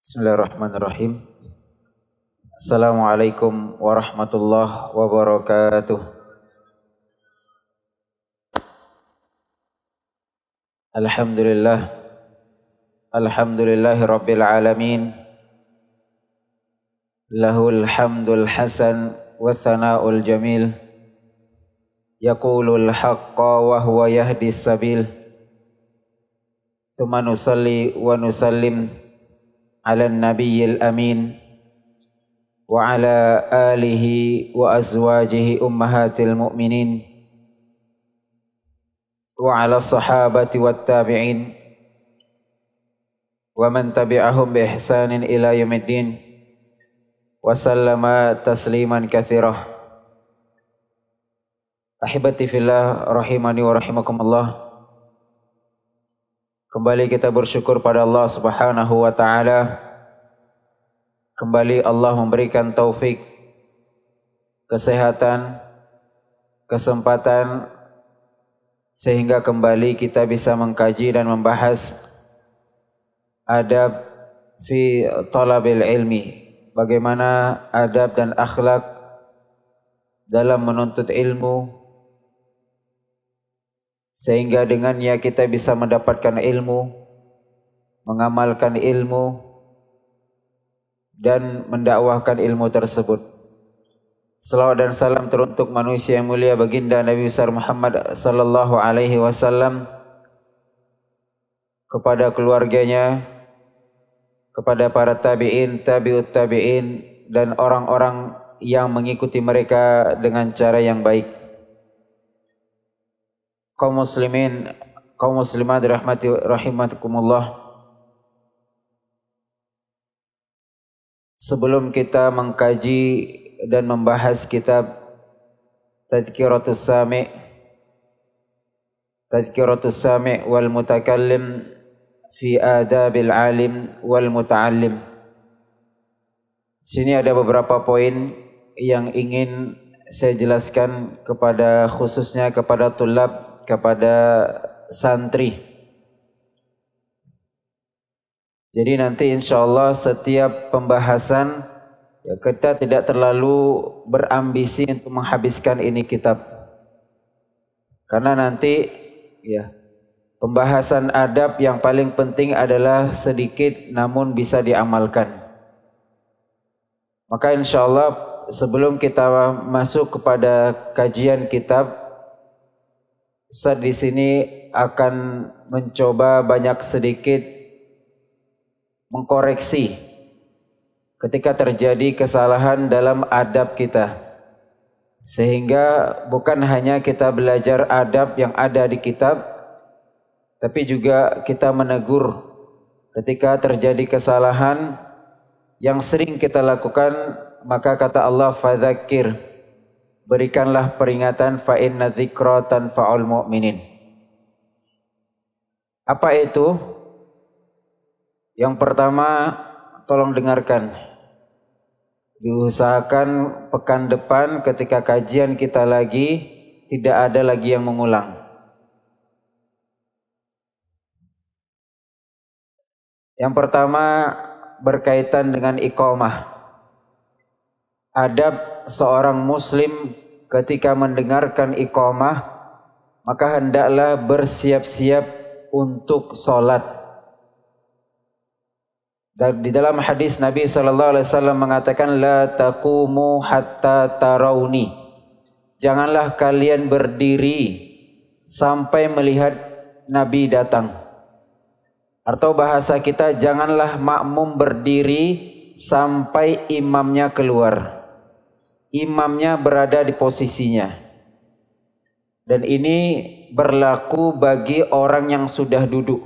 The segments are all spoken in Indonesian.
Bismillahirrahmanirrahim. Assalamualaikum warahmatullahi wabarakatuh. Alhamdulillah. Alhamdulillahi rabbil alamin. Lahul hamdul hasan wa thanaul jamil. Yaqulul haqqa wa huwa yahdis sabil. Thumma nusalli wa nusallim على النبي الأمين وعلى آله وأزواجه أمهات المؤمنين وعلى الصحابة والتابعين ومن تبعهم بإحسان إلى يوم الدين وسلم تسليما كثيرا أحبتي في الله رحمني ورحمكم الله Kembali kita bersyukur pada Allah Subhanahu wa taala. Kembali Allah memberikan taufik kesehatan kesempatan sehingga kembali kita bisa mengkaji dan membahas adab fi talabil ilmi. Bagaimana adab dan akhlak dalam menuntut ilmu Sehingga dengannya kita bisa mendapatkan ilmu, mengamalkan ilmu, dan mendakwahkan ilmu tersebut. Salawat dan salam teruntuk manusia yang mulia baginda Nabi besar Muhammad sallallahu alaihi wasallam kepada keluarganya, kepada para tabi'in, tabi'ut tabi'in dan orang-orang yang mengikuti mereka dengan cara yang baik. kaum muslimin, kaum muslimat rahmati rahimatukumullah. Sebelum kita mengkaji dan membahas kitab Tadkiratus Sami Tadkiratus Sami wal Mutakallim fi Adabil Alim wal Muta'allim. Sini ada beberapa poin yang ingin saya jelaskan kepada khususnya kepada tulab kepada santri. Jadi nanti insya Allah setiap pembahasan ya kita tidak terlalu berambisi untuk menghabiskan ini kitab. Karena nanti ya pembahasan adab yang paling penting adalah sedikit namun bisa diamalkan. Maka insya Allah sebelum kita masuk kepada kajian kitab Ustaz di sini akan mencoba banyak sedikit mengkoreksi ketika terjadi kesalahan dalam adab kita. Sehingga bukan hanya kita belajar adab yang ada di kitab, tapi juga kita menegur ketika terjadi kesalahan yang sering kita lakukan, maka kata Allah, fadzakir berikanlah peringatan fa inna dzikra tanfa'ul mu'minin. Apa itu? Yang pertama, tolong dengarkan. Diusahakan pekan depan ketika kajian kita lagi tidak ada lagi yang mengulang. Yang pertama berkaitan dengan iqamah. Adab seorang muslim ketika mendengarkan iqamah maka hendaklah bersiap-siap untuk salat. Di dalam hadis Nabi sallallahu alaihi wasallam mengatakan la taqumu hatta tarawni. Janganlah kalian berdiri sampai melihat Nabi datang. Atau bahasa kita janganlah makmum berdiri sampai imamnya keluar imamnya berada di posisinya. Dan ini berlaku bagi orang yang sudah duduk.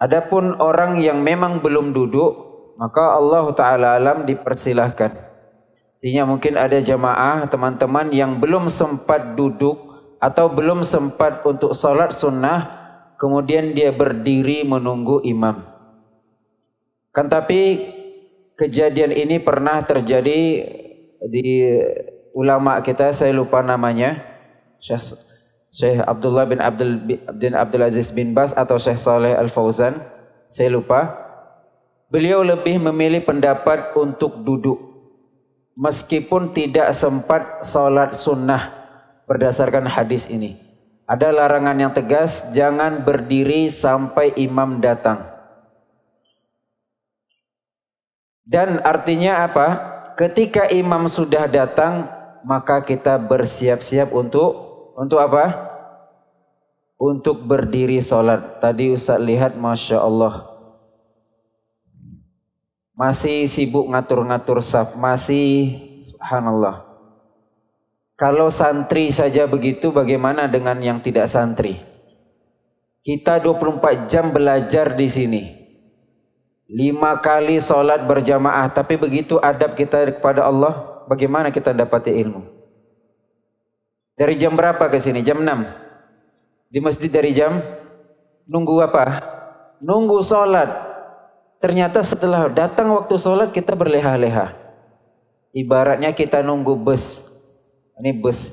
Adapun orang yang memang belum duduk, maka Allah Ta'ala alam dipersilahkan. Artinya mungkin ada jamaah teman-teman yang belum sempat duduk atau belum sempat untuk sholat sunnah, kemudian dia berdiri menunggu imam. Kan tapi kejadian ini pernah terjadi di ulama kita saya lupa namanya Syekh, Syekh Abdullah bin Abdul bin Abdul Aziz bin Bas atau Syekh Saleh Al Fauzan saya lupa beliau lebih memilih pendapat untuk duduk meskipun tidak sempat salat sunnah berdasarkan hadis ini ada larangan yang tegas jangan berdiri sampai imam datang Dan artinya apa? Ketika imam sudah datang, maka kita bersiap-siap untuk untuk apa? Untuk berdiri sholat. Tadi Ustaz lihat Masya Allah. Masih sibuk ngatur-ngatur saf. Masih subhanallah. Kalau santri saja begitu bagaimana dengan yang tidak santri? Kita 24 jam belajar di sini lima kali sholat berjamaah, tapi begitu adab kita kepada Allah, bagaimana kita dapati ilmu? Dari jam berapa ke sini? Jam enam Di masjid dari jam? Nunggu apa? Nunggu sholat. Ternyata setelah datang waktu sholat kita berleha-leha. Ibaratnya kita nunggu bus. Ini bus.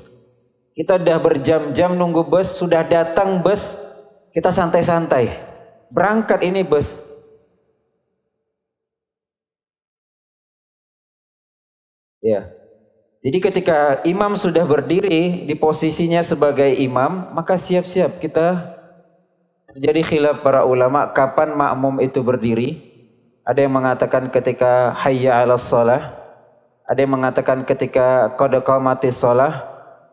Kita dah berjam-jam nunggu bus, sudah datang bus, kita santai-santai. Berangkat ini bus, Ya. Jadi ketika imam sudah berdiri di posisinya sebagai imam, maka siap-siap kita terjadi khilaf para ulama kapan makmum itu berdiri. Ada yang mengatakan ketika hayya 'alas shalah, ada yang mengatakan ketika qad qamatis shalah,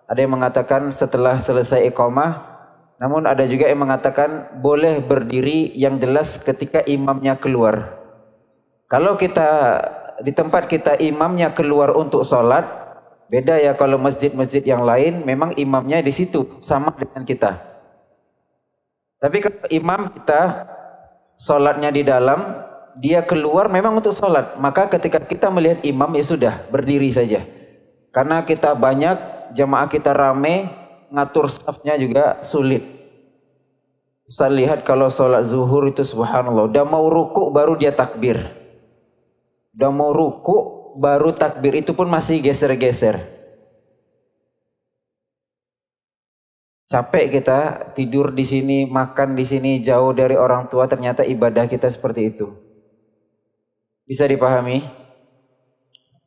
ada yang mengatakan setelah selesai iqamah. Namun ada juga yang mengatakan boleh berdiri yang jelas ketika imamnya keluar. Kalau kita di tempat kita imamnya keluar untuk sholat, beda ya kalau masjid-masjid yang lain memang imamnya di situ sama dengan kita. Tapi kalau imam kita sholatnya di dalam, dia keluar memang untuk sholat. Maka ketika kita melihat imam ya sudah berdiri saja. Karena kita banyak, jamaah kita rame, ngatur safnya juga sulit. Saya lihat kalau sholat zuhur itu subhanallah, udah mau ruku baru dia takbir. Udah mau ruku, baru takbir itu pun masih geser-geser. Capek kita tidur di sini, makan di sini, jauh dari orang tua, ternyata ibadah kita seperti itu. Bisa dipahami?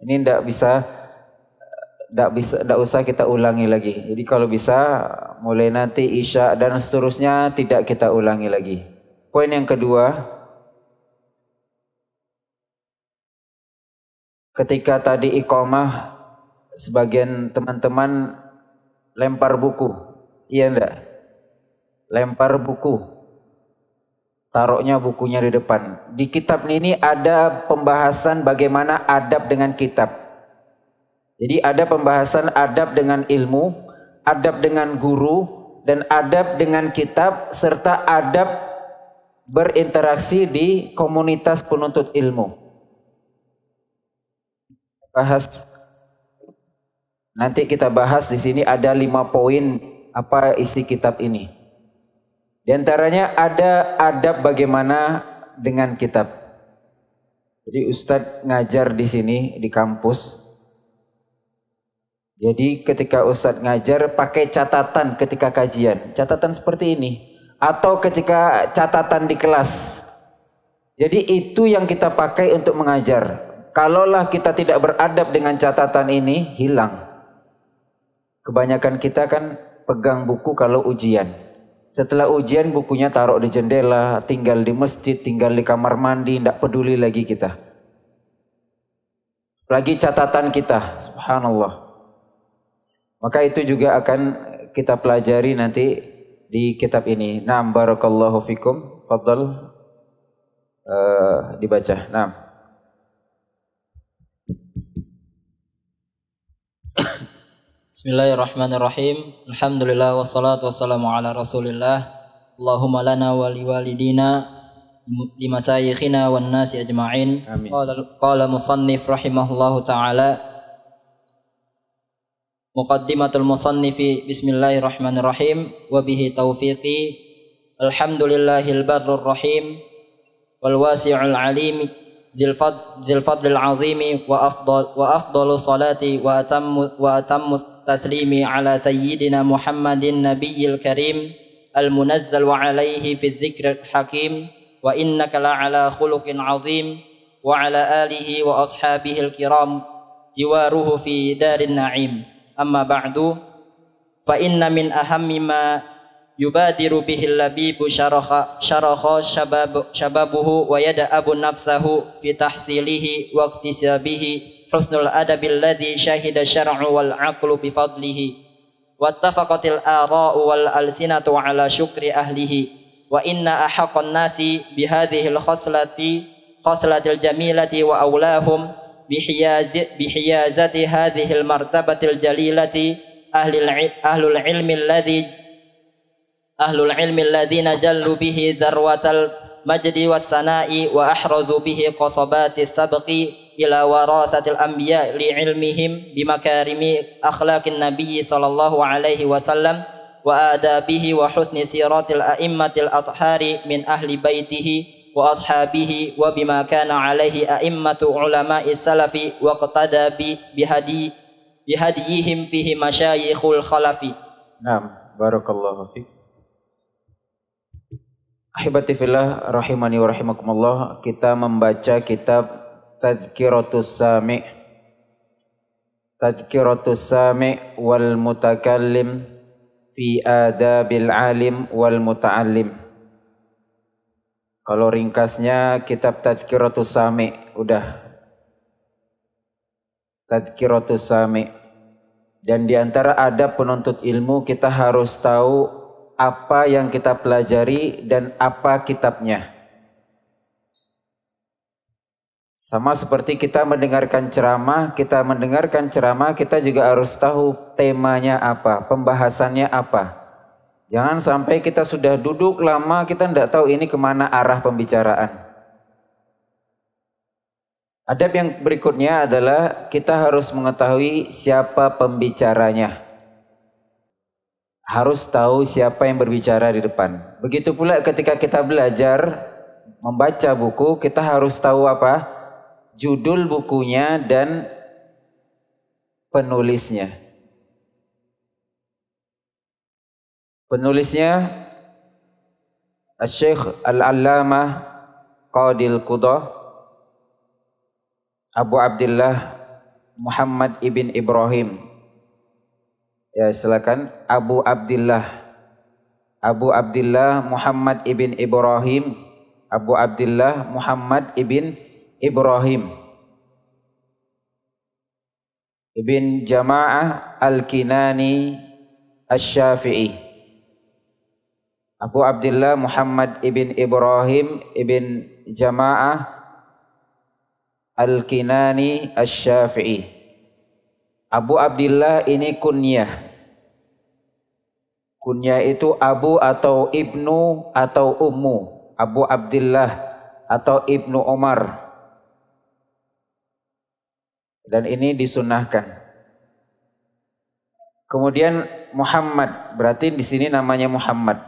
Ini tidak bisa tidak bisa tidak usah kita ulangi lagi. Jadi kalau bisa mulai nanti Isya dan seterusnya tidak kita ulangi lagi. Poin yang kedua, ketika tadi ikomah, sebagian teman-teman lempar buku. Iya enggak? Lempar buku. Taruhnya bukunya di depan. Di kitab ini ada pembahasan bagaimana adab dengan kitab. Jadi ada pembahasan adab dengan ilmu, adab dengan guru, dan adab dengan kitab, serta adab berinteraksi di komunitas penuntut ilmu bahas nanti kita bahas di sini ada lima poin apa isi kitab ini. Di antaranya ada adab bagaimana dengan kitab. Jadi Ustadz ngajar di sini di kampus. Jadi ketika Ustadz ngajar pakai catatan ketika kajian. Catatan seperti ini. Atau ketika catatan di kelas. Jadi itu yang kita pakai untuk mengajar kalaulah kita tidak beradab dengan catatan ini hilang. Kebanyakan kita kan pegang buku kalau ujian. Setelah ujian bukunya taruh di jendela, tinggal di masjid, tinggal di kamar mandi, tidak peduli lagi kita. Lagi catatan kita, subhanallah. Maka itu juga akan kita pelajari nanti di kitab ini. Nam barakallahu fikum. fadl uh, dibaca. Nah. Bismillahirrahmanirrahim. Alhamdulillah wassalatu wassalamu ala Rasulillah. Allahumma lana wa liwalidina masayikhina wan nasi ajma'in. Amin. Qala qala musannif rahimahullahu taala Muqaddimatul musannifi bismillahirrahmanirrahim wa bihi taufiqi alhamdulillahil barrur rahim wal wasi'ul alim azimi. Wa afdal, wa afdalu salati. Wa atammu, wa atammu والتسليم على سيدنا محمد النبي الكريم المنزل عليه في الذكر الحكيم وإنك لعلى خلق عظيم وعلى آله وأصحابه الكرام جواره في دار النعيم أما بعد فإن من أهم ما يبادر به اللبيب شرخ شرخ شباب شبابه ويدأب نفسه في تحصيله واكتسابه husnul adabil ladzi syahida syar'u wal aqlu bi bifadlihi wattafaqatil ara'u wal alsinatu ala syukri ahlihi wa inna ahaqqan nasi bi hadhihi al khoslati khoslatil jamilati wa aulahum bi hiyazati hadhihi al martabatil jalilati ahlil ahlul ilmi alladhi ahlul ilmi alladhina jallu bihi dharwatal majdi wassana'i wa ahrazu bihi qasabati sabqi ila warasatil anbiya li ilmihim bimakarimi akhlaqin nabiyyi sallallahu alaihi wasallam wa adabihi wa husni siratil a'immatil athhari min ahli baitihi wa ashabihi wa bima kana alaihi a'immatu ulama'i salafi wa qtada bi bihadi bihadiyihim fihi masyayikhul khalafi. Naam, barakallahu Ahibati fillah rahimani wa rahimakumullah kita membaca kitab Tadhkiratus Sami' Tadhkiratus Sami' wal mutakallim fi adabil alim wal muta'allim Kalau ringkasnya kitab Tadhkiratus Sami' udah Tadhkiratus Sami' dan diantara adab penuntut ilmu kita harus tahu apa yang kita pelajari dan apa kitabnya. Sama seperti kita mendengarkan ceramah, kita mendengarkan ceramah, kita juga harus tahu temanya apa, pembahasannya apa. Jangan sampai kita sudah duduk lama, kita tidak tahu ini kemana arah pembicaraan. Adab yang berikutnya adalah kita harus mengetahui siapa pembicaranya harus tahu siapa yang berbicara di depan. Begitu pula ketika kita belajar membaca buku, kita harus tahu apa judul bukunya dan penulisnya. Penulisnya Syekh Al-Allamah Qadil Qudah Abu Abdullah Muhammad ibn Ibrahim Ya silakan Abu Abdullah Abu Abdullah Muhammad ibn Ibrahim Abu Abdullah Muhammad ibn Ibrahim ibn Jama'ah Al-Kinani al syafii Abu Abdullah Muhammad ibn Ibrahim ibn Jama'ah Al-Kinani al syafii Abu Abdullah ini kunyah. Kunyah itu Abu atau Ibnu atau Ummu. Abu Abdullah atau Ibnu Omar, Dan ini disunahkan. Kemudian Muhammad, berarti di sini namanya Muhammad.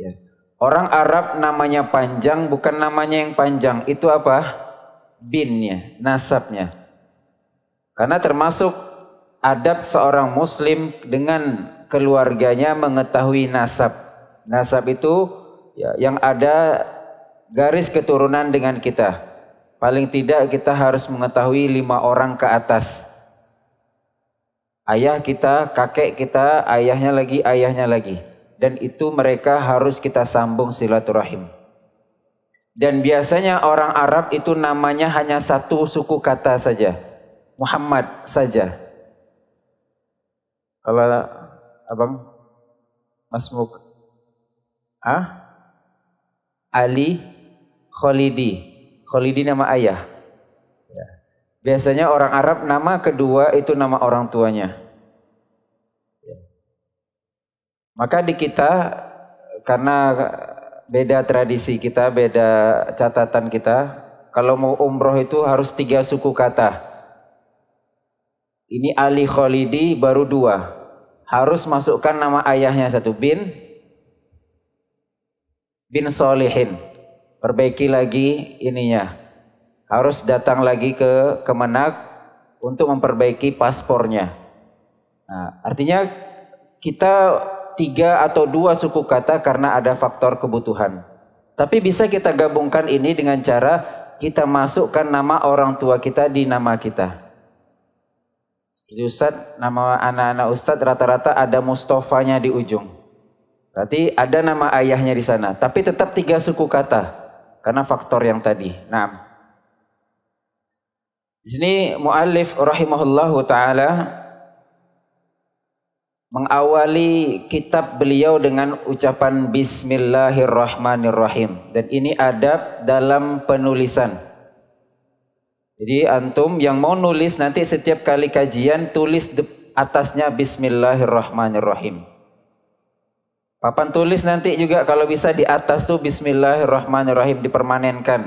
Ya. Orang Arab namanya panjang, bukan namanya yang panjang. Itu apa? Binnya, nasabnya. Karena termasuk adab seorang muslim dengan keluarganya mengetahui nasab. Nasab itu ya, yang ada garis keturunan dengan kita. Paling tidak kita harus mengetahui lima orang ke atas. Ayah kita, kakek kita, ayahnya lagi, ayahnya lagi. Dan itu mereka harus kita sambung silaturahim. Dan biasanya orang Arab itu namanya hanya satu suku kata saja. Muhammad saja. Kalau abang Mas Muk, ah Ali Khalidi, Khalidi nama ayah. Ya. Biasanya orang Arab nama kedua itu nama orang tuanya. Ya. Maka di kita karena beda tradisi kita, beda catatan kita. Kalau mau umroh itu harus tiga suku kata. Ini Ali Khalidi baru dua. Harus masukkan nama ayahnya satu bin bin Solihin. Perbaiki lagi ininya. Harus datang lagi ke Kemenak untuk memperbaiki paspornya. Nah, artinya kita tiga atau dua suku kata karena ada faktor kebutuhan. Tapi bisa kita gabungkan ini dengan cara kita masukkan nama orang tua kita di nama kita. Jadi Ustadz, nama anak-anak Ustadz rata-rata ada Mustofanya di ujung. Berarti ada nama ayahnya di sana. Tapi tetap tiga suku kata. Karena faktor yang tadi. Nah. Di sini mu'alif rahimahullahu ta'ala mengawali kitab beliau dengan ucapan Bismillahirrahmanirrahim. Dan ini adab dalam penulisan. Jadi antum yang mau nulis nanti setiap kali kajian tulis atasnya bismillahirrahmanirrahim. Papan tulis nanti juga kalau bisa di atas tuh bismillahirrahmanirrahim dipermanenkan.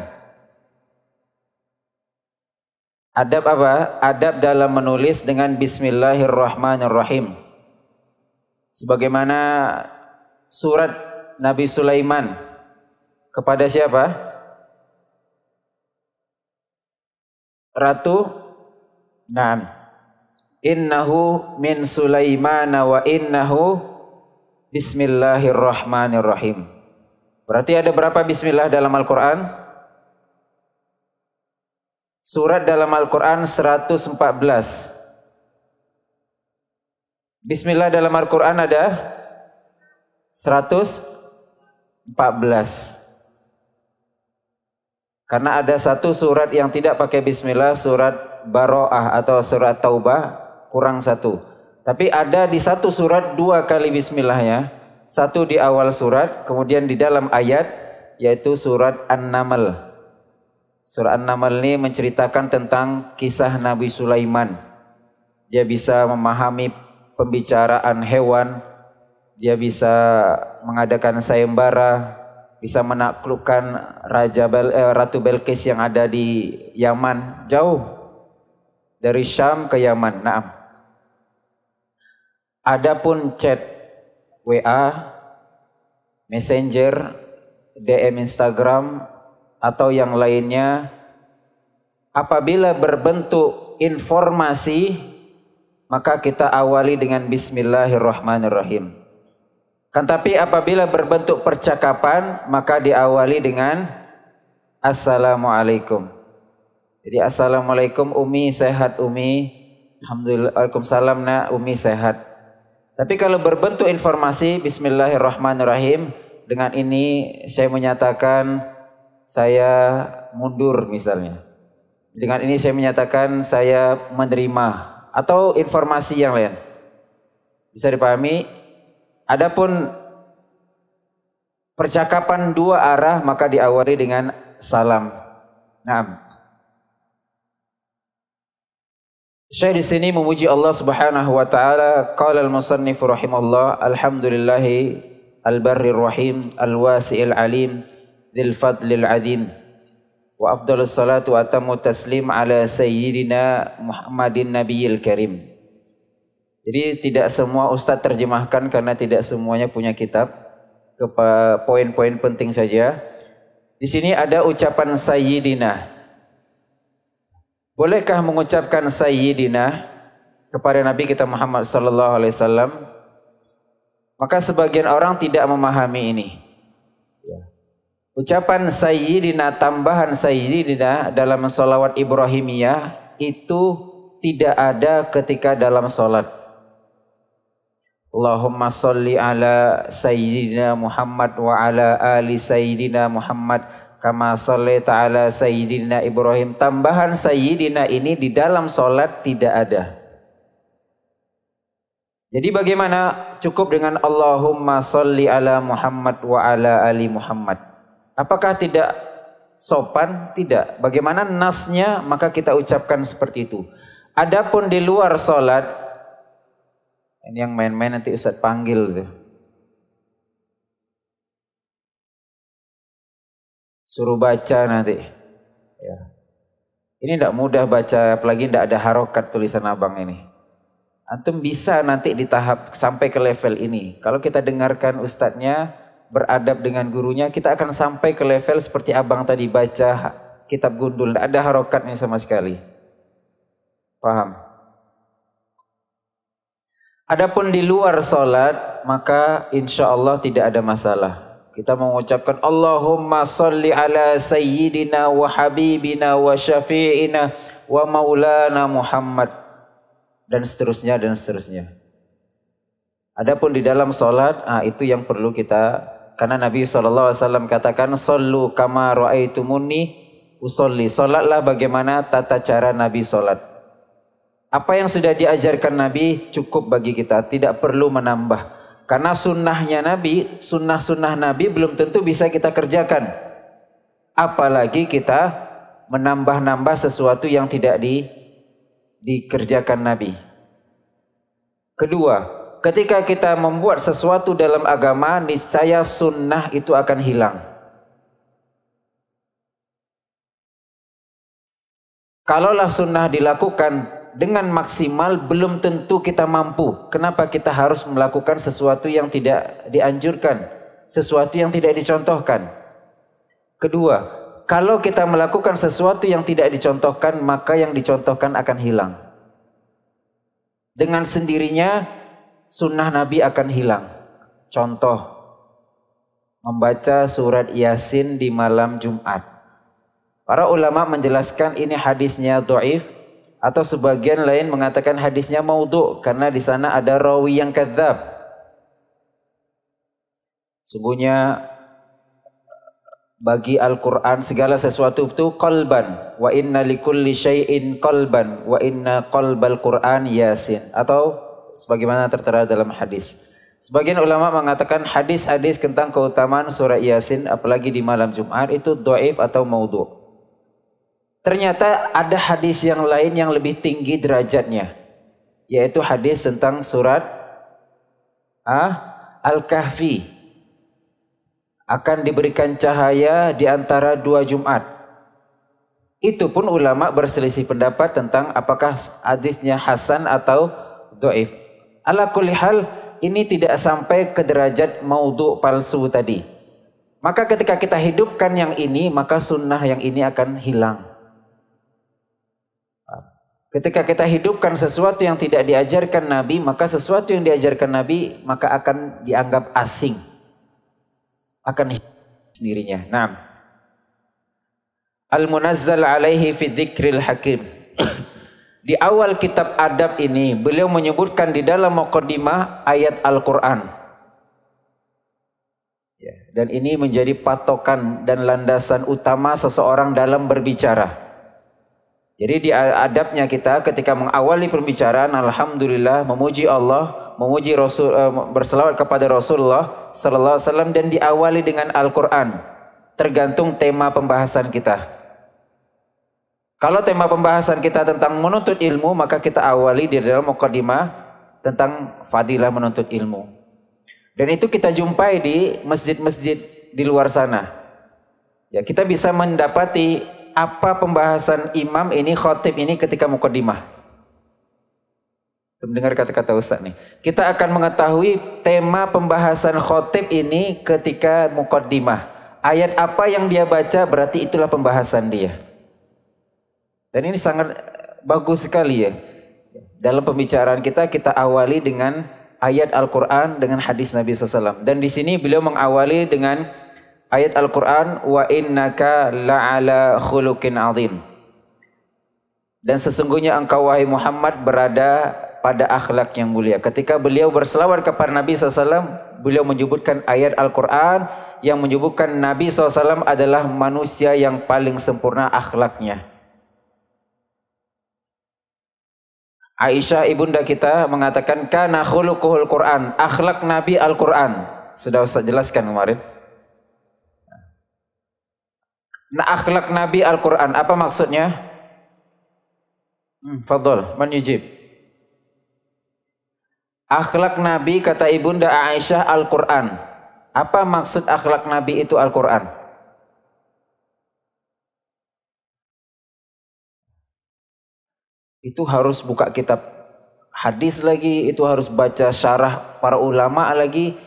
Adab apa? Adab dalam menulis dengan bismillahirrahmanirrahim. Sebagaimana surat Nabi Sulaiman kepada siapa? Ratu Naam. Innahu min Sulaiman wa innahu Bismillahirrahmanirrahim. Berarti ada berapa bismillah dalam Al-Qur'an? Surat dalam Al-Qur'an 114. Bismillah dalam Al-Qur'an ada 114. Karena ada satu surat yang tidak pakai bismillah, surat Baro'ah atau surat Taubah, kurang satu. Tapi ada di satu surat dua kali bismillahnya. Satu di awal surat, kemudian di dalam ayat, yaitu surat An-Naml. Surat An-Naml ini menceritakan tentang kisah Nabi Sulaiman. Dia bisa memahami pembicaraan hewan, dia bisa mengadakan sayembara, bisa menaklukkan Raja Bel, eh, Ratu Belkis yang ada di Yaman jauh dari Syam ke Yaman. ada Adapun chat WA, Messenger, DM Instagram atau yang lainnya apabila berbentuk informasi maka kita awali dengan bismillahirrahmanirrahim. Kan tapi apabila berbentuk percakapan maka diawali dengan assalamualaikum. Jadi assalamualaikum Umi sehat Umi. Alhamdulillah Waalaikumsalam nak Umi sehat. Tapi kalau berbentuk informasi bismillahirrahmanirrahim dengan ini saya menyatakan saya mundur misalnya. Dengan ini saya menyatakan saya menerima atau informasi yang lain. Bisa dipahami Adapun percakapan dua arah maka diawali dengan salam. Naam. Syekh di sini memuji Allah Subhanahu wa taala qala al-musannif rahimahullah alhamdulillah al barri rahim al-wasi'il alim dzil fadlil adim wa afdalus salatu wa atammu taslim ala sayyidina Muhammadin nabiyil karim jadi tidak semua ustadz terjemahkan karena tidak semuanya punya kitab. Ke poin-poin penting saja. Di sini ada ucapan sayyidina. Bolehkah mengucapkan sayyidina kepada Nabi kita Muhammad sallallahu alaihi wasallam? Maka sebagian orang tidak memahami ini. Ya. Ucapan sayyidina tambahan sayyidina dalam solawat Ibrahimiyah itu tidak ada ketika dalam solat. Allahumma salli ala sayyidina Muhammad wa ala ali sayyidina Muhammad kama sallaita ala sayyidina Ibrahim. Tambahan sayyidina ini di dalam salat tidak ada. Jadi bagaimana cukup dengan Allahumma salli ala Muhammad wa ala ali Muhammad. Apakah tidak sopan? Tidak. Bagaimana nasnya maka kita ucapkan seperti itu. Adapun di luar salat ini yang main-main nanti Ustaz panggil tuh. Suruh baca nanti. Ya. Ini tidak mudah baca, apalagi tidak ada harokat tulisan abang ini. Antum bisa nanti di tahap sampai ke level ini. Kalau kita dengarkan ustadznya, beradab dengan gurunya, kita akan sampai ke level seperti abang tadi baca kitab gundul. Tidak ada harokatnya sama sekali. Paham? Adapun di luar solat maka insya Allah tidak ada masalah. Kita mengucapkan Allahumma salli ala sayyidina wa habibina wa syafi'ina wa maulana Muhammad dan seterusnya dan seterusnya. Adapun di dalam solat ah, itu yang perlu kita karena Nabi SAW katakan sallu kama raaitumuni usolli. Salatlah bagaimana tata cara Nabi solat. Apa yang sudah diajarkan Nabi cukup bagi kita, tidak perlu menambah. Karena sunnahnya Nabi, sunnah-sunnah Nabi belum tentu bisa kita kerjakan. Apalagi kita menambah-nambah sesuatu yang tidak di, dikerjakan Nabi. Kedua, ketika kita membuat sesuatu dalam agama, niscaya sunnah itu akan hilang. Kalaulah sunnah dilakukan dengan maksimal belum tentu kita mampu. Kenapa kita harus melakukan sesuatu yang tidak dianjurkan, sesuatu yang tidak dicontohkan? Kedua, kalau kita melakukan sesuatu yang tidak dicontohkan, maka yang dicontohkan akan hilang. Dengan sendirinya, sunnah Nabi akan hilang. Contoh, membaca surat Yasin di malam Jumat. Para ulama menjelaskan ini hadisnya do'if, atau sebagian lain mengatakan hadisnya maudhu karena di sana ada rawi yang kadzab. Sungguhnya bagi Al-Quran segala sesuatu itu kolban wa inna likulli syai'in kolban wa inna kolbal Quran yasin atau sebagaimana tertera dalam hadis sebagian ulama mengatakan hadis-hadis tentang keutamaan surah yasin apalagi di malam Jumat itu do'if atau maudhu' Ternyata ada hadis yang lain yang lebih tinggi derajatnya, yaitu hadis tentang surat ah, Al-Kahfi akan diberikan cahaya di antara dua Jumat. Itu pun ulama berselisih pendapat tentang apakah hadisnya hasan atau doif. Ala kulli hal ini tidak sampai ke derajat maudhu palsu tadi. Maka ketika kita hidupkan yang ini, maka sunnah yang ini akan hilang. Ketika kita hidupkan sesuatu yang tidak diajarkan Nabi, maka sesuatu yang diajarkan Nabi maka akan dianggap asing. Akan hidup sendirinya. Naam. Al-Munazzal alaihi fi dzikril hakim. di awal kitab adab ini, beliau menyebutkan di dalam mukaddimah ayat Al-Qur'an. Ya, dan ini menjadi patokan dan landasan utama seseorang dalam berbicara. Jadi di adabnya kita ketika mengawali pembicaraan alhamdulillah memuji Allah, memuji Rasul eh, berselawat kepada Rasulullah sallallahu alaihi wasallam dan diawali dengan Al-Qur'an tergantung tema pembahasan kita. Kalau tema pembahasan kita tentang menuntut ilmu, maka kita awali di dalam mukadimah tentang fadilah menuntut ilmu. Dan itu kita jumpai di masjid-masjid di luar sana. Ya, kita bisa mendapati apa pembahasan imam ini khotib ini ketika mukodimah. Mendengar kata-kata Ustaz nih. Kita akan mengetahui tema pembahasan khotib ini ketika mukodimah. Ayat apa yang dia baca berarti itulah pembahasan dia. Dan ini sangat eh, bagus sekali ya. Dalam pembicaraan kita kita awali dengan ayat Al-Quran dengan hadis Nabi SAW. Dan di sini beliau mengawali dengan ayat Al-Quran wa inna ka la ala khuluqin azim dan sesungguhnya engkau wahai Muhammad berada pada akhlak yang mulia ketika beliau berselawat kepada Nabi SAW beliau menyebutkan ayat Al-Quran yang menyebutkan Nabi SAW adalah manusia yang paling sempurna akhlaknya Aisyah ibunda kita mengatakan kana khuluquhul Quran akhlak Nabi Al-Quran sudah saya jelaskan kemarin Nah, akhlak Nabi Al-Quran, apa maksudnya? Hmm, Fadol, menyijib. Akhlak Nabi, kata Ibunda Aisyah Al-Quran. Apa maksud akhlak Nabi itu Al-Quran? Itu harus buka kitab hadis lagi, itu harus baca syarah para ulama lagi.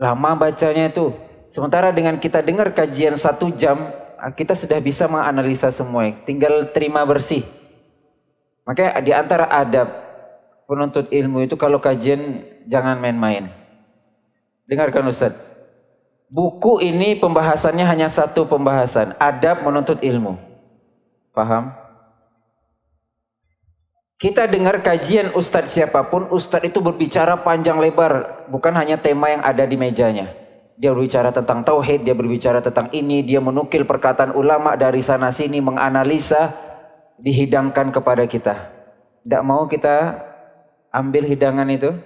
Lama bacanya itu. Sementara dengan kita dengar kajian satu jam, Ah, kita sudah bisa menganalisa semua, ya. tinggal terima bersih. Makanya di antara adab penuntut ilmu itu kalau kajian jangan main-main. Dengarkan Ustaz. Buku ini pembahasannya hanya satu pembahasan, adab menuntut ilmu. Paham? Kita dengar kajian ustadz siapapun, ustadz itu berbicara panjang lebar, bukan hanya tema yang ada di mejanya. Dia berbicara tentang tauhid, dia berbicara tentang ini, dia menukil perkataan ulama dari sana sini, menganalisa, dihidangkan kepada kita. Tidak mau kita ambil hidangan itu?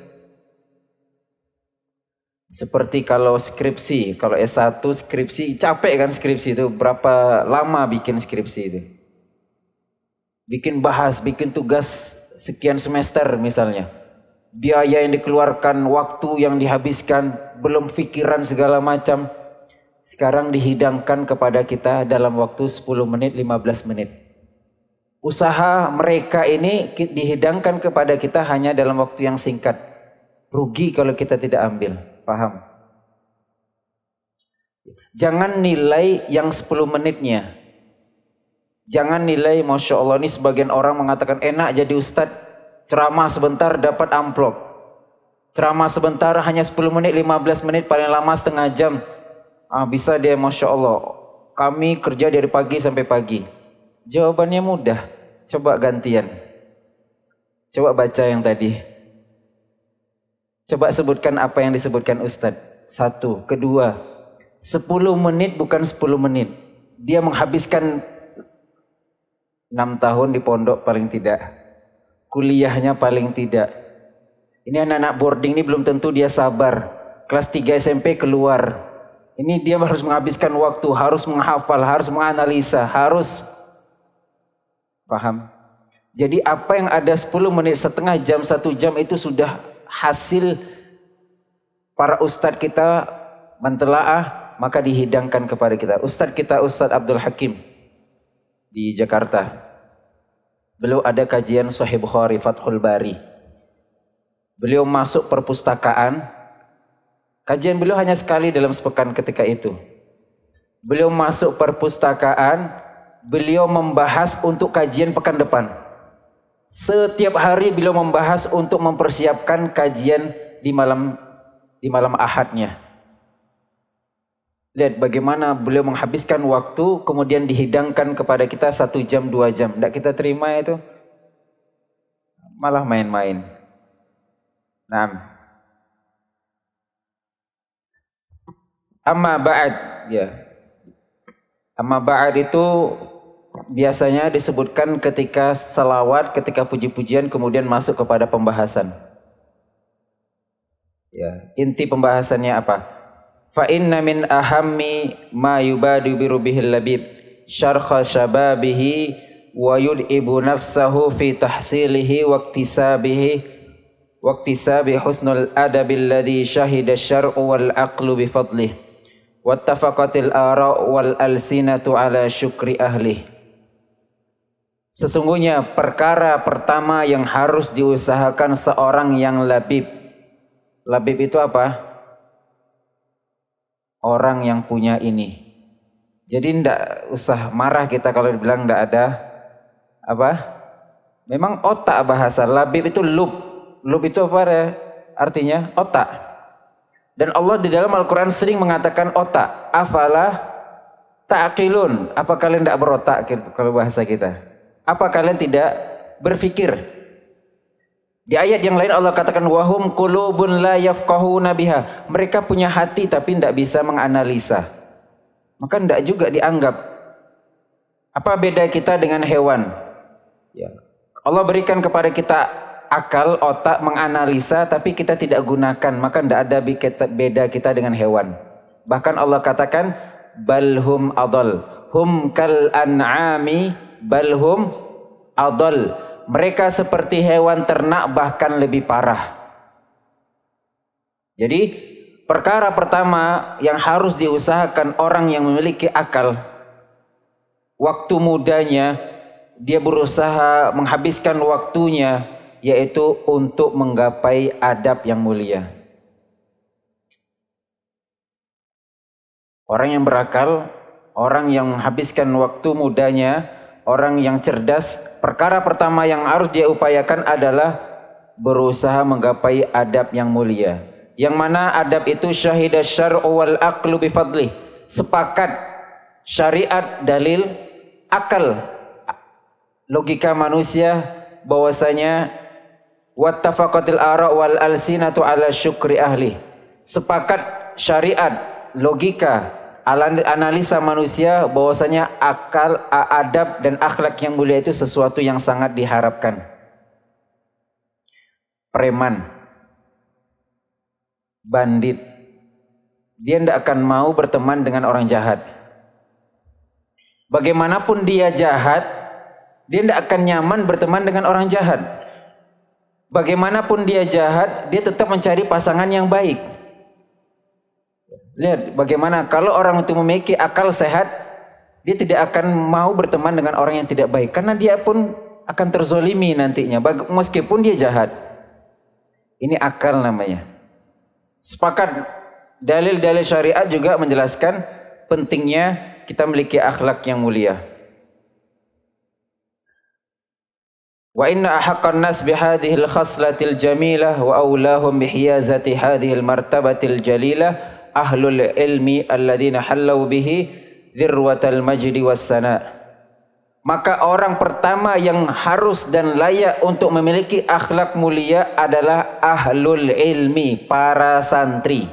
Seperti kalau skripsi, kalau S1 skripsi, capek kan skripsi itu, berapa lama bikin skripsi itu? Bikin bahas, bikin tugas sekian semester misalnya biaya yang dikeluarkan, waktu yang dihabiskan, belum pikiran segala macam. Sekarang dihidangkan kepada kita dalam waktu 10 menit, 15 menit. Usaha mereka ini dihidangkan kepada kita hanya dalam waktu yang singkat. Rugi kalau kita tidak ambil, paham? Jangan nilai yang 10 menitnya. Jangan nilai Masya Allah ini sebagian orang mengatakan enak jadi ustadz Ceramah sebentar dapat amplop. Ceramah sebentar hanya 10 menit, 15 menit, paling lama setengah jam. Ah, bisa dia, Masya Allah. Kami kerja dari pagi sampai pagi. Jawabannya mudah. Coba gantian. Coba baca yang tadi. Coba sebutkan apa yang disebutkan Ustadz. Satu. Kedua. 10 menit bukan 10 menit. Dia menghabiskan 6 tahun di pondok paling tidak kuliahnya paling tidak. Ini anak-anak boarding ini belum tentu dia sabar. Kelas 3 SMP keluar. Ini dia harus menghabiskan waktu, harus menghafal, harus menganalisa, harus paham. Jadi apa yang ada 10 menit, setengah jam, satu jam itu sudah hasil para ustadz kita mentelaah maka dihidangkan kepada kita. Ustadz kita Ustadz Abdul Hakim di Jakarta. Beliau ada kajian Sahih Bukhari Fathul Bari. Beliau masuk perpustakaan. Kajian beliau hanya sekali dalam sepekan ketika itu. Beliau masuk perpustakaan, beliau membahas untuk kajian pekan depan. Setiap hari beliau membahas untuk mempersiapkan kajian di malam di malam Ahadnya. Lihat bagaimana beliau menghabiskan waktu kemudian dihidangkan kepada kita satu jam dua jam. Tidak kita terima itu malah main-main. Nah. Amma ba'ad ya. Amma ba'ad itu biasanya disebutkan ketika selawat, ketika puji-pujian kemudian masuk kepada pembahasan. Ya, inti pembahasannya apa? Fa inna min ahammi ma yubadu bi rubihil labib syarha syababihi wa yud'ibu nafsahu fi tahsilihi wa iktisabihi wa iktisabi husnul adabi alladhi shahida syar'u wal aqlu bi fadlihi wattafaqatil ara wal alsinatu ala syukri ahli Sesungguhnya perkara pertama yang harus diusahakan seorang yang labib. Labib itu apa? orang yang punya ini. Jadi ndak usah marah kita kalau dibilang ndak ada apa? Memang otak bahasa labib itu lub. Lub itu apa ya? Artinya otak. Dan Allah di dalam Al-Quran sering mengatakan otak. tak ta'qilun. Apa kalian tidak berotak gitu kalau bahasa kita? Apa kalian tidak berfikir? Di ayat yang lain Allah katakan wahum qulubun la yafqahuna nabiha Mereka punya hati tapi tidak bisa menganalisa. Maka tidak juga dianggap. Apa beda kita dengan hewan? Ya. Allah berikan kepada kita akal, otak menganalisa tapi kita tidak gunakan. Maka tidak ada beda kita dengan hewan. Bahkan Allah katakan balhum adal. Hum kal an'ami balhum adal mereka seperti hewan ternak bahkan lebih parah. Jadi perkara pertama yang harus diusahakan orang yang memiliki akal. Waktu mudanya dia berusaha menghabiskan waktunya yaitu untuk menggapai adab yang mulia. Orang yang berakal, orang yang menghabiskan waktu mudanya orang yang cerdas, perkara pertama yang harus dia upayakan adalah berusaha menggapai adab yang mulia. Yang mana adab itu syahidah syar'u wal aqlu bifadli. Sepakat syariat, dalil, akal, logika manusia bahwasanya wattafaqatil ara' wal alsinatu ala syukri ahli. Sepakat syariat, logika, analisa manusia bahwasanya akal, adab dan akhlak yang mulia itu sesuatu yang sangat diharapkan. Preman, bandit, dia tidak akan mau berteman dengan orang jahat. Bagaimanapun dia jahat, dia tidak akan nyaman berteman dengan orang jahat. Bagaimanapun dia jahat, dia tetap mencari pasangan yang baik. Lihat bagaimana kalau orang itu memiliki akal sehat, dia tidak akan mau berteman dengan orang yang tidak baik karena dia pun akan terzolimi nantinya meskipun dia jahat. Ini akal namanya. Sepakat dalil-dalil syariat juga menjelaskan pentingnya kita memiliki akhlak yang mulia. Wa inna ahaqqan nas bihadhil khaslatil jamilah wa aulahum bihiyazati hadhil martabatil jalilah ahlul ilmi alladzina hallau bihi dzirwatal majdi wassana maka orang pertama yang harus dan layak untuk memiliki akhlak mulia adalah ahlul ilmi para santri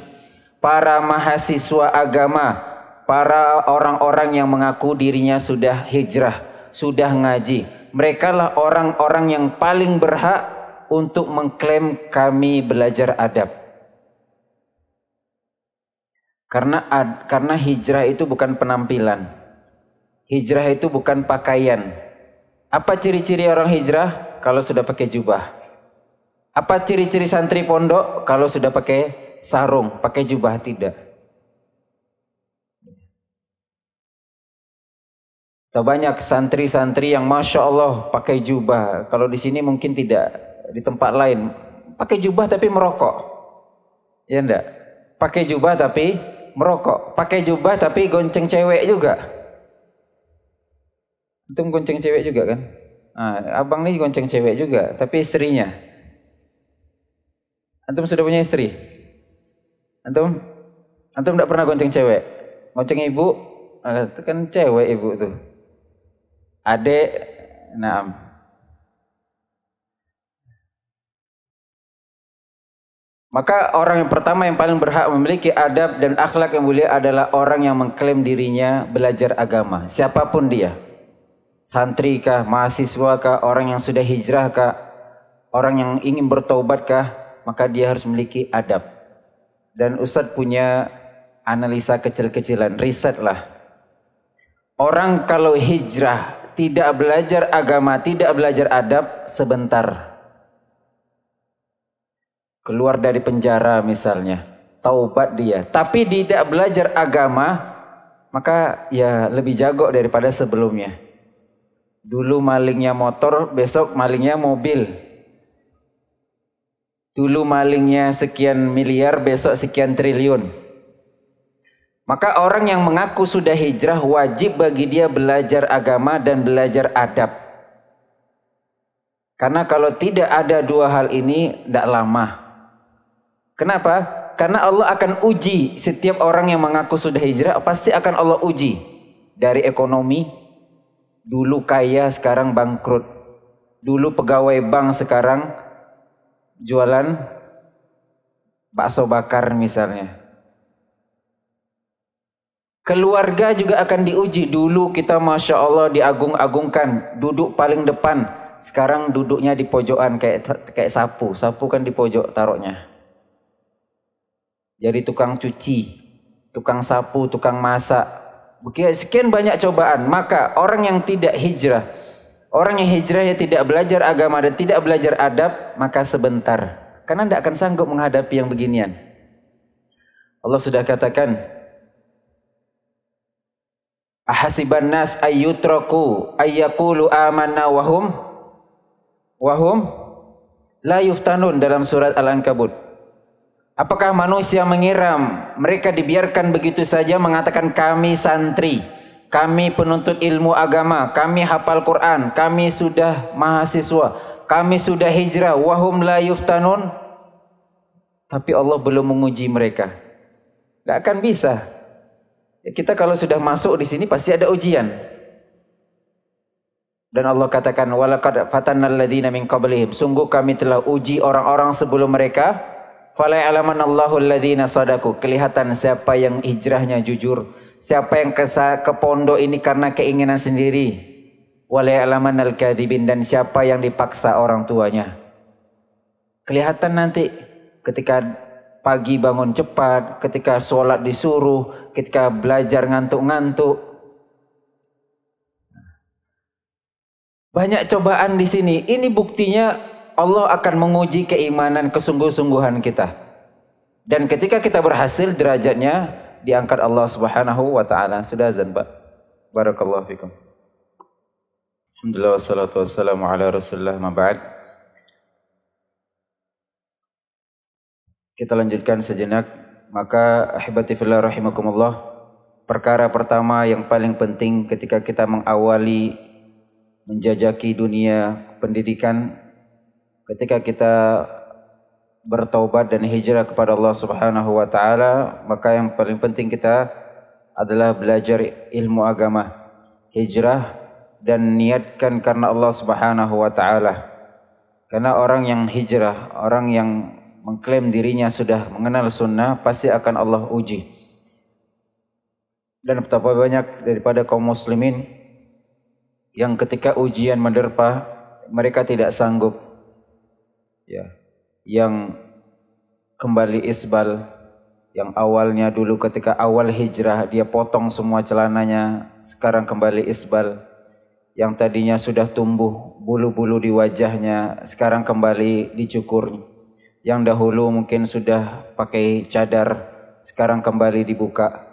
para mahasiswa agama para orang-orang yang mengaku dirinya sudah hijrah sudah ngaji mereka orang-orang yang paling berhak untuk mengklaim kami belajar adab karena ad, karena hijrah itu bukan penampilan. Hijrah itu bukan pakaian. Apa ciri-ciri orang hijrah kalau sudah pakai jubah? Apa ciri-ciri santri pondok kalau sudah pakai sarung, pakai jubah tidak? Tahu banyak santri-santri yang masya Allah pakai jubah. Kalau di sini mungkin tidak, di tempat lain pakai jubah tapi merokok. Ya enggak? Pakai jubah tapi merokok, pakai jubah tapi gonceng cewek juga. Itu gonceng cewek juga kan? Nah, abang ini gonceng cewek juga, tapi istrinya. Antum sudah punya istri? Antum? Antum tidak pernah gonceng cewek? Gonceng ibu? Ah, itu kan cewek ibu tuh. Adik, nah, Maka orang yang pertama yang paling berhak memiliki adab dan akhlak yang mulia adalah orang yang mengklaim dirinya belajar agama. Siapapun dia. Santri kah, mahasiswa kah, orang yang sudah hijrah kah, orang yang ingin bertobat kah, maka dia harus memiliki adab. Dan Ustadz punya analisa kecil-kecilan, riset lah. Orang kalau hijrah tidak belajar agama, tidak belajar adab sebentar keluar dari penjara misalnya, taubat dia, tapi tidak belajar agama, maka ya lebih jago daripada sebelumnya. Dulu malingnya motor, besok malingnya mobil. Dulu malingnya sekian miliar, besok sekian triliun. Maka orang yang mengaku sudah hijrah wajib bagi dia belajar agama dan belajar adab. Karena kalau tidak ada dua hal ini, tidak lama Kenapa? Karena Allah akan uji setiap orang yang mengaku sudah hijrah pasti akan Allah uji dari ekonomi. Dulu kaya sekarang bangkrut. Dulu pegawai bank sekarang jualan bakso bakar misalnya. Keluarga juga akan diuji. Dulu kita Masya Allah diagung-agungkan. Duduk paling depan. Sekarang duduknya di pojokan kayak kayak sapu. Sapu kan di pojok taruhnya jadi tukang cuci, tukang sapu, tukang masak. Sekian banyak cobaan. Maka orang yang tidak hijrah, orang yang hijrah yang tidak belajar agama dan tidak belajar adab, maka sebentar. Karena tidak akan sanggup menghadapi yang beginian. Allah sudah katakan, Ahasiban nas ayyutraku ayyakulu amanna wahum wahum la yuftanun dalam surat Al-Ankabut. Apakah manusia mengiram? mereka dibiarkan begitu saja mengatakan kami santri, kami penuntut ilmu agama, kami hafal Quran, kami sudah mahasiswa, kami sudah hijrah, wahum la yuftanun. Tapi Allah belum menguji mereka. Tidak akan bisa. Ya, kita kalau sudah masuk di sini pasti ada ujian. Dan Allah katakan, Walakad fatannal min qablihim. Sungguh kami telah uji orang-orang sebelum mereka Fala alaman Allahul ladina sadaku. Kelihatan siapa yang hijrahnya jujur. Siapa yang kesa, ke pondok ini karena keinginan sendiri. Wala alaman al dan siapa yang dipaksa orang tuanya. Kelihatan nanti ketika pagi bangun cepat, ketika sholat disuruh, ketika belajar ngantuk-ngantuk. Banyak cobaan di sini. Ini buktinya Allah akan menguji keimanan kesungguh-sungguhan kita. Dan ketika kita berhasil derajatnya diangkat Allah Subhanahu wa taala. Sudah azan, Pak. Barakallahu fikum. Alhamdulillah wassalatu wassalamu ala Rasulillah ma ba'd. Kita lanjutkan sejenak. Maka ahibati fillah rahimakumullah. Perkara pertama yang paling penting ketika kita mengawali menjajaki dunia pendidikan ketika kita bertaubat dan hijrah kepada Allah Subhanahu wa taala maka yang paling penting kita adalah belajar ilmu agama hijrah dan niatkan karena Allah Subhanahu wa taala karena orang yang hijrah orang yang mengklaim dirinya sudah mengenal sunnah pasti akan Allah uji dan betapa banyak daripada kaum muslimin yang ketika ujian menderpa mereka tidak sanggup ya yang kembali isbal yang awalnya dulu ketika awal hijrah dia potong semua celananya sekarang kembali isbal yang tadinya sudah tumbuh bulu-bulu di wajahnya sekarang kembali dicukur yang dahulu mungkin sudah pakai cadar sekarang kembali dibuka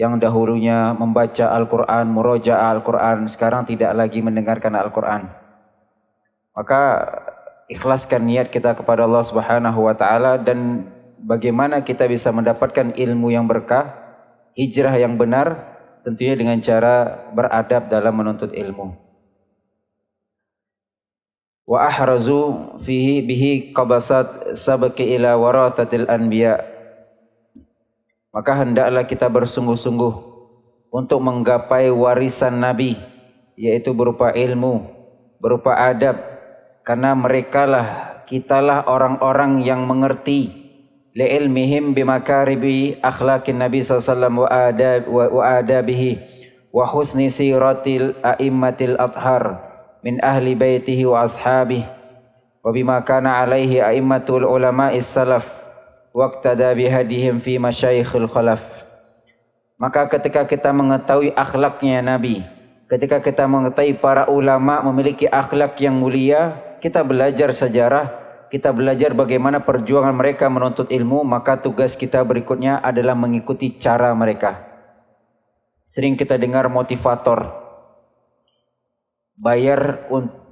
yang dahulunya membaca Al-Quran, meroja Al-Quran, sekarang tidak lagi mendengarkan Al-Quran. Maka ikhlaskan niat kita kepada Allah Subhanahu wa taala dan bagaimana kita bisa mendapatkan ilmu yang berkah, hijrah yang benar tentunya dengan cara beradab dalam menuntut ilmu. Wa ahrazu fihi bihi qabasat sabaki ila warathatil anbiya. Maka hendaklah kita bersungguh-sungguh untuk menggapai warisan nabi yaitu berupa ilmu, berupa adab karena mereka merekalah kitalah orang-orang yang mengerti li ilmihim bimakaribi akhlaqin nabi sallallahu wa adab wa adabihi wa husni siratil a'immatil athhar min ahli baitihi wa ashabihi wa bima kana alaihi a'immatul ulama'is salaf waqtada bihadihim fi masyaikhil khalaf maka ketika kita mengetahui akhlaknya nabi ketika kita mengetahui para ulama memiliki akhlak yang mulia kita belajar sejarah, kita belajar bagaimana perjuangan mereka menuntut ilmu, maka tugas kita berikutnya adalah mengikuti cara mereka. Sering kita dengar motivator. Bayar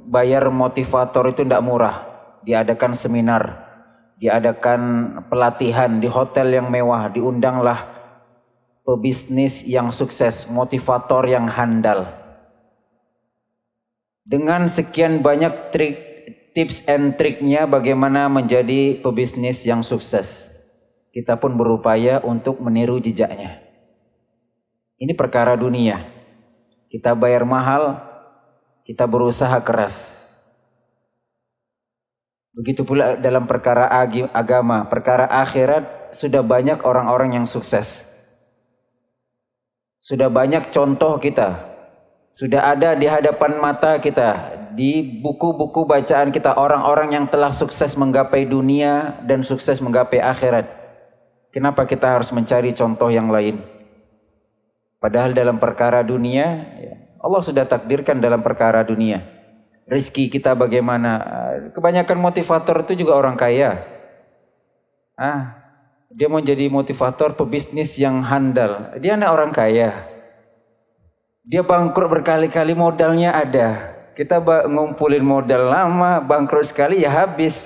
bayar motivator itu tidak murah. Diadakan seminar, diadakan pelatihan di hotel yang mewah, diundanglah pebisnis yang sukses, motivator yang handal. Dengan sekian banyak trik tips and triknya bagaimana menjadi pebisnis yang sukses. Kita pun berupaya untuk meniru jejaknya. Ini perkara dunia. Kita bayar mahal, kita berusaha keras. Begitu pula dalam perkara agama, perkara akhirat sudah banyak orang-orang yang sukses. Sudah banyak contoh kita sudah ada di hadapan mata kita, di buku-buku bacaan kita orang-orang yang telah sukses menggapai dunia dan sukses menggapai akhirat. Kenapa kita harus mencari contoh yang lain? Padahal dalam perkara dunia, ya, Allah sudah takdirkan dalam perkara dunia. Rizki kita bagaimana? Kebanyakan motivator itu juga orang kaya. Ah, dia mau jadi motivator pebisnis yang handal. Dia anak orang kaya. Dia bangkrut berkali-kali modalnya ada. Kita ngumpulin modal lama, bangkrut sekali ya habis.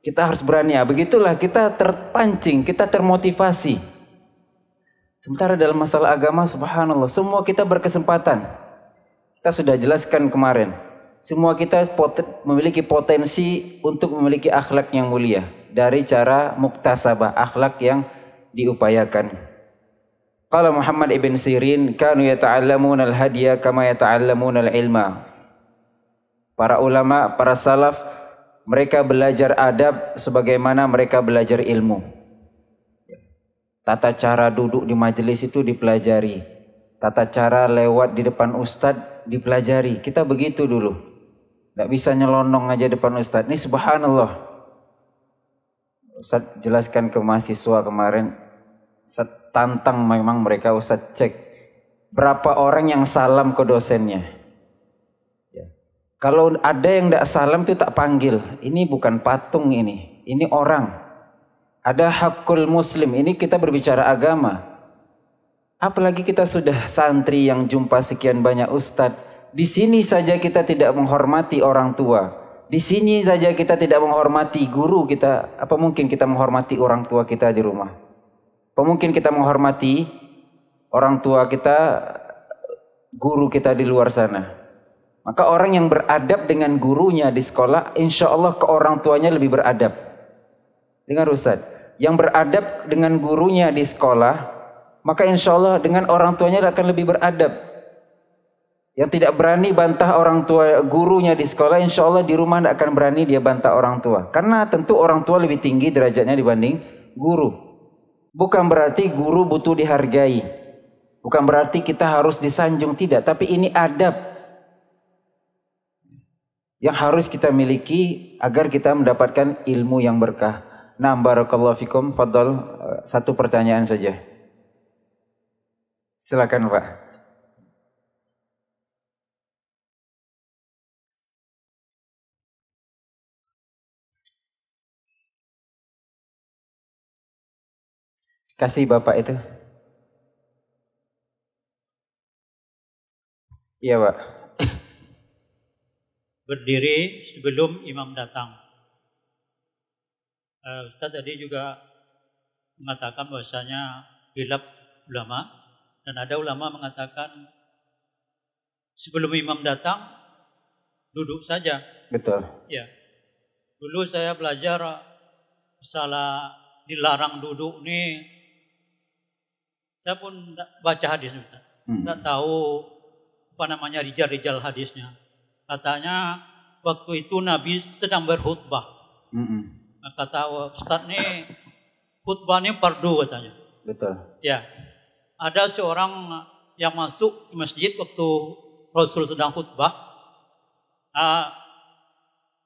Kita harus berani. Ya. Begitulah kita terpancing, kita termotivasi. Sementara dalam masalah agama, subhanallah, semua kita berkesempatan. Kita sudah jelaskan kemarin. Semua kita memiliki potensi untuk memiliki akhlak yang mulia. Dari cara muktasabah, akhlak yang diupayakan. Qala Muhammad ibn Sirin kanu yata'allamuna al-hadiya kama yata'allamuna al-ilma. Para ulama, para salaf mereka belajar adab sebagaimana mereka belajar ilmu. Tata cara duduk di majlis itu dipelajari. Tata cara lewat di depan ustaz dipelajari. Kita begitu dulu. Tak bisa nyelonong aja depan ustaz. Ini subhanallah. Ustaz jelaskan ke mahasiswa kemarin. Ustaz tantang memang mereka usah cek berapa orang yang salam ke dosennya. Ya. Kalau ada yang tidak salam itu tak panggil. Ini bukan patung ini, ini orang. Ada hakul muslim, ini kita berbicara agama. Apalagi kita sudah santri yang jumpa sekian banyak ustad. Di sini saja kita tidak menghormati orang tua. Di sini saja kita tidak menghormati guru kita, apa mungkin kita menghormati orang tua kita di rumah? Mungkin kita menghormati orang tua kita, guru kita di luar sana. Maka orang yang beradab dengan gurunya di sekolah, insya Allah ke orang tuanya lebih beradab. Dengar Ustaz, yang beradab dengan gurunya di sekolah, maka insya Allah dengan orang tuanya akan lebih beradab. Yang tidak berani bantah orang tua gurunya di sekolah, insya Allah di rumah tidak akan berani dia bantah orang tua. Karena tentu orang tua lebih tinggi derajatnya dibanding guru. Bukan berarti guru butuh dihargai. Bukan berarti kita harus disanjung tidak, tapi ini adab yang harus kita miliki agar kita mendapatkan ilmu yang berkah. Nah, barakallahu fikum, fadol, eh, satu pertanyaan saja. Silakan, Pak. kasih Bapak itu? Iya Pak. Berdiri sebelum imam datang. Uh, eh, Ustaz tadi juga mengatakan bahwasanya hilap ulama dan ada ulama mengatakan sebelum imam datang duduk saja. Betul. Ya. Dulu saya belajar salah dilarang duduk nih saya pun baca hadisnya, tidak Hmm. tahu apa namanya rijal-rijal hadisnya. Katanya waktu itu Nabi sedang berhutbah Hmm. Nah, kata Ustaz nih khutbah ini perdu katanya. Betul. Ya. Ada seorang yang masuk ke masjid waktu Rasul sedang khutbah. Nah,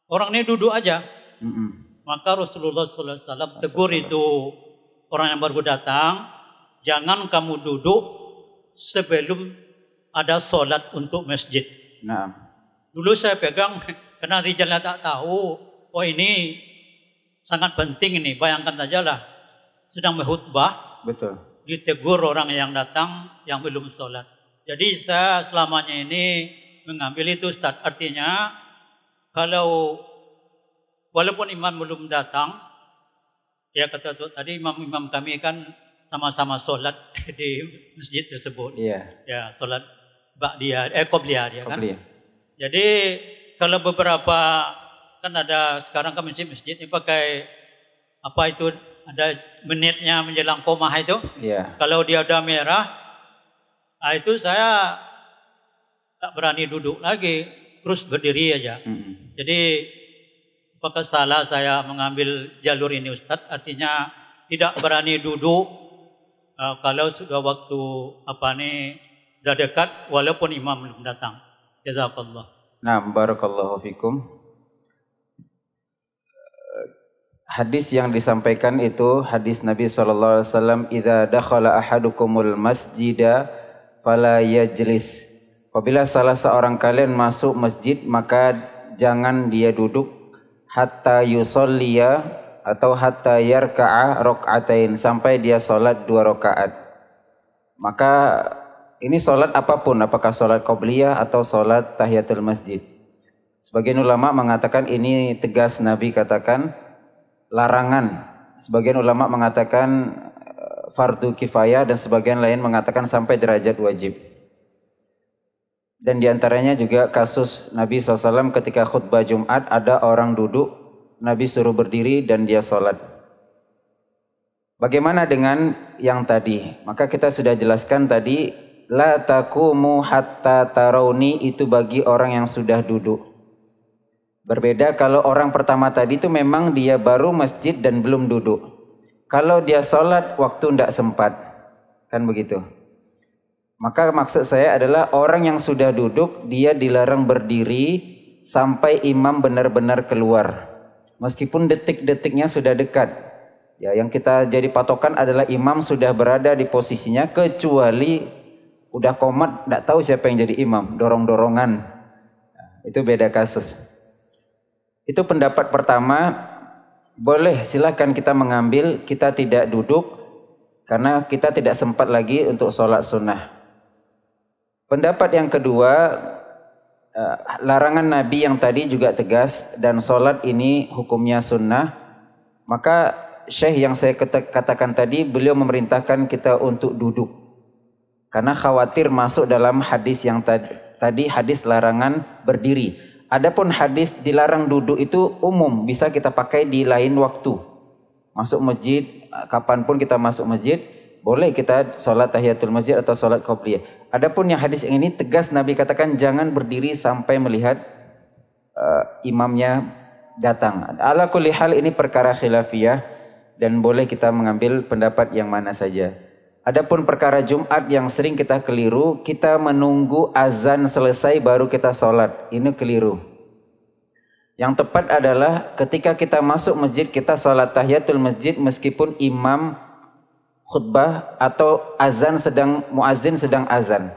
orang ini duduk aja. Mm Maka Rasulullah SAW tegur itu orang yang baru datang jangan kamu duduk sebelum ada solat untuk masjid. Nah. Dulu saya pegang karena Rijalnya tak tahu, oh ini sangat penting ini. Bayangkan sajalah sedang berhutbah, betul. Ditegur orang yang datang yang belum solat. Jadi saya selamanya ini mengambil itu Ustaz. Artinya kalau walaupun imam belum datang, ya kata tadi imam-imam kami kan sama-sama sholat di masjid tersebut. Iya. Ya, sholat Ba'diyah, eh Qobliyah dia kan. Jadi kalau beberapa kan ada sekarang kan masjid-masjid ini pakai apa itu ada menitnya menjelang koma itu. Iya. Kalau dia udah merah, nah itu saya tak berani duduk lagi, terus berdiri aja. Mm -hmm. Jadi apakah salah saya mengambil jalur ini Ustadz? Artinya tidak berani duduk uh, kalau sudah waktu apa nih sudah dekat walaupun imam belum datang. Jazakallah. Nah, barakallahu fikum. Hadis yang disampaikan itu hadis Nabi sallallahu alaihi wasallam idza dakhala ahadukumul masjida fala yajlis. Apabila salah seorang kalian masuk masjid maka jangan dia duduk hatta yusolliya atau hatta yarka'a rok'atain sampai dia sholat dua rokaat. Maka ini sholat apapun, apakah sholat qobliyah atau sholat tahiyatul masjid. Sebagian ulama mengatakan ini tegas Nabi katakan larangan. Sebagian ulama mengatakan eh, fardu kifayah dan sebagian lain mengatakan sampai derajat wajib. Dan diantaranya juga kasus Nabi SAW ketika khutbah Jumat ada orang duduk Nabi suruh berdiri dan dia sholat. Bagaimana dengan yang tadi? Maka kita sudah jelaskan tadi, la takumu hatta tarawni itu bagi orang yang sudah duduk. Berbeda kalau orang pertama tadi itu memang dia baru masjid dan belum duduk. Kalau dia sholat waktu tidak sempat. Kan begitu. Maka maksud saya adalah orang yang sudah duduk dia dilarang berdiri sampai imam benar-benar keluar. Meskipun detik-detiknya sudah dekat. Ya, yang kita jadi patokan adalah imam sudah berada di posisinya kecuali udah komat, tidak tahu siapa yang jadi imam, dorong-dorongan. Nah, itu beda kasus. Itu pendapat pertama, boleh silahkan kita mengambil, kita tidak duduk karena kita tidak sempat lagi untuk sholat sunnah. Pendapat yang kedua, Eh, larangan Nabi yang tadi juga tegas dan sholat ini hukumnya sunnah. Maka Syekh yang saya katakan tadi beliau memerintahkan kita untuk duduk. Karena khawatir masuk dalam hadis yang tadi, tadi hadis larangan berdiri. Adapun hadis dilarang duduk itu umum bisa kita pakai di lain waktu. Masuk masjid eh, kapanpun kita masuk masjid boleh kita sholat tahiyatul masjid atau sholat qobliyah. Adapun yang hadis yang ini tegas Nabi katakan jangan berdiri sampai melihat uh, imamnya datang. Ala kulli hal ini perkara khilafiyah dan boleh kita mengambil pendapat yang mana saja. Adapun perkara Jumat yang sering kita keliru, kita menunggu azan selesai baru kita sholat. Ini keliru. Yang tepat adalah ketika kita masuk masjid kita sholat tahiyatul masjid meskipun imam khutbah atau azan sedang muazin sedang azan.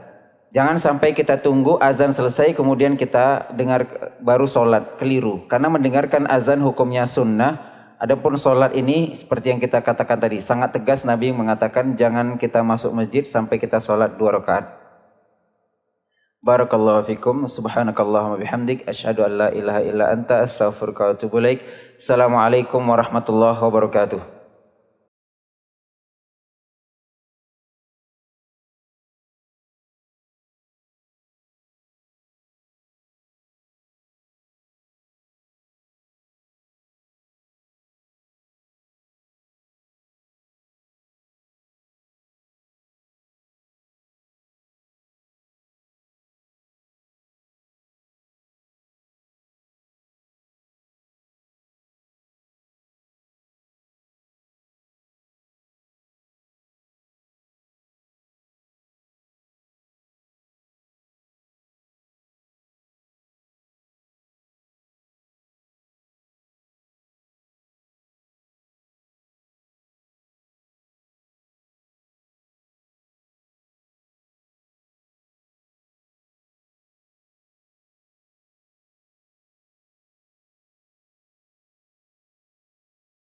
Jangan sampai kita tunggu azan selesai kemudian kita dengar baru sholat keliru karena mendengarkan azan hukumnya sunnah. Adapun sholat ini seperti yang kita katakan tadi sangat tegas Nabi mengatakan jangan kita masuk masjid sampai kita sholat dua rakaat. Barakallahu fikum subhanakallahumma bihamdik asyhadu an la ilaha illa anta astaghfiruka wa atubu ilaik. Assalamualaikum warahmatullahi wabarakatuh.